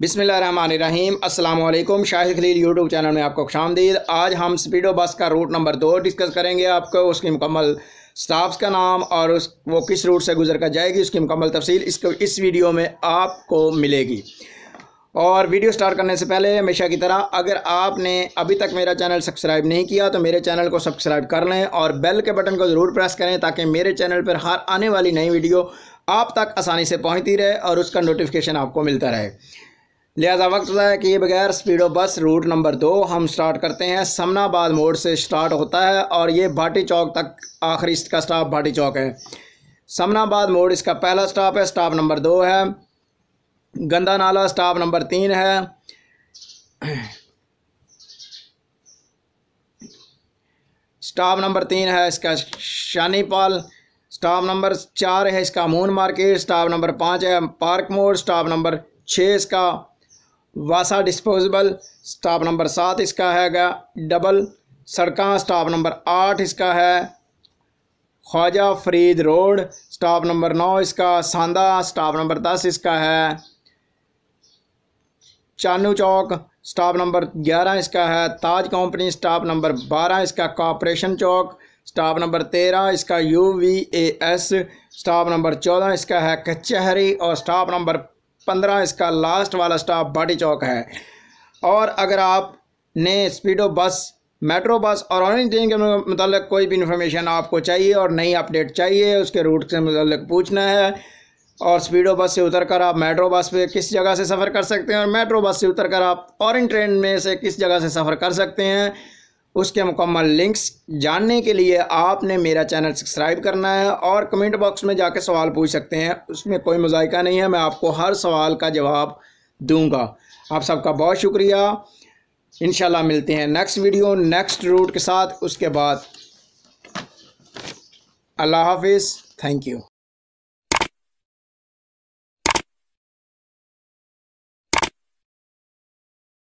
बिसमीम अल्लाम Shahid Khalil YouTube channel में आपको खुशामदीद आज हम स्पीडो बस का रूट नंबर दो डिस्कस करेंगे आपको उसकी मुकम्मल स्टाफ्स का नाम और उस वो किस रूट से गुजर कर जाएगी उसकी मुकम्मल तफसील इसको इस वीडियो में आपको मिलेगी और वीडियो स्टार्ट करने से पहले हमेशा की तरह अगर आपने अभी तक मेरा चैनल सब्सक्राइब नहीं किया तो मेरे चैनल को सब्सक्राइब कर लें और बेल के बटन को ज़रूर प्रेस करें ताकि मेरे चैनल पर हर आने वाली नई वीडियो आप तक आसानी से पहुँचती रहे और उसका नोटिफिकेशन आपको मिलता रहे लिहाजा वक्त है कि ये बगैर स्पीडो बस रूट नंबर दो हम स्टार्ट करते हैं समनाबाद मोड़ से स्टार्ट होता है और ये भाटी चौक तक आखिरी इसका स्टाप भाटी चौक है समनाबाद मोड़ इसका पहला स्टाप है स्टाप नंबर दो है गंदा नाला स्टाप नंबर तीन है स्टाप नंबर तीन है इसका शानीपाल स्टाप नंबर चार है इसका मून मार्केट स्टाप नंबर पाँच है पार्क मोड़ स्टाप नंबर छः इसका वासा डिस्पोजेबल स्टाफ नंबर सात इसका हैगा डबल सड़क स्टाफ नंबर आठ इसका है Khwaja Farid road staff number नौ इसका सांदा स्टाफ नंबर दस इसका है चानू चौक स्टाफ नंबर ग्यारह इसका है ताज कंपनी स्टाफ नंबर बारह इसका कॉपरेशन चौक स्टाफ नंबर तेरह इसका U V A S staff number चौदह इसका है कचहरी और स्टाफ नंबर पंद्रह इसका लास्ट वाला स्टॉप बाटी चौक है और अगर आप ने स्पीडो बस मेट्रो बस और ऑरेंज ट्रेन के मतलब कोई भी इन्फॉर्मेशन आपको चाहिए और नई अपडेट चाहिए उसके रूट से मतलब पूछना है और स्पीडो बस से उतर कर आप मेट्रो बस पे किस जगह से सफ़र कर सकते हैं और मेट्रो बस से उतर कर आप ऑरेंज ट्रेन में से किस जगह से सफ़र कर सकते हैं उसके मुकम्मल लिंक्स जानने के लिए आपने मेरा चैनल सब्सक्राइब करना है और कमेंट बॉक्स में जाकर सवाल पूछ सकते हैं उसमें कोई मजायका नहीं है मैं आपको हर सवाल का जवाब दूंगा आप सबका बहुत शुक्रिया इन मिलते हैं नेक्स्ट वीडियो नेक्स्ट रूट के साथ उसके बाद अल्लाह हाफिज़ थैंक यू